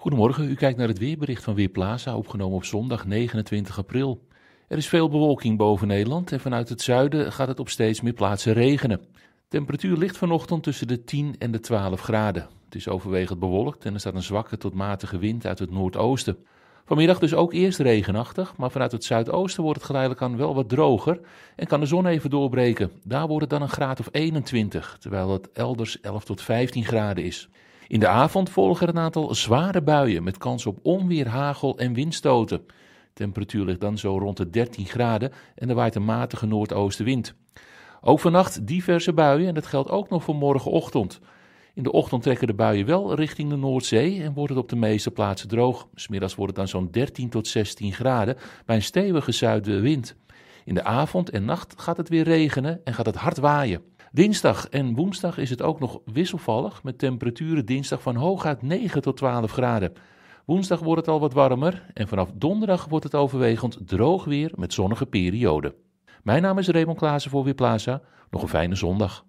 Goedemorgen, u kijkt naar het weerbericht van Weerplaza, opgenomen op zondag 29 april. Er is veel bewolking boven Nederland en vanuit het zuiden gaat het op steeds meer plaatsen regenen. temperatuur ligt vanochtend tussen de 10 en de 12 graden. Het is overwegend bewolkt en er staat een zwakke tot matige wind uit het noordoosten. Vanmiddag dus ook eerst regenachtig, maar vanuit het zuidoosten wordt het geleidelijk aan wel wat droger en kan de zon even doorbreken. Daar wordt het dan een graad of 21, terwijl het elders 11 tot 15 graden is. In de avond volgen er een aantal zware buien met kans op onweer, hagel en windstoten. De temperatuur ligt dan zo rond de 13 graden en er waait een matige noordoostenwind. Ook vannacht diverse buien en dat geldt ook nog voor morgenochtend. In de ochtend trekken de buien wel richting de Noordzee en wordt het op de meeste plaatsen droog. Smiddags wordt het dan zo'n 13 tot 16 graden bij een stevige zuidenwind. In de avond en nacht gaat het weer regenen en gaat het hard waaien. Dinsdag en woensdag is het ook nog wisselvallig met temperaturen dinsdag van hooguit 9 tot 12 graden. Woensdag wordt het al wat warmer en vanaf donderdag wordt het overwegend droog weer met zonnige perioden. Mijn naam is Raymond Klaassen voor Weerplaza. Nog een fijne zondag.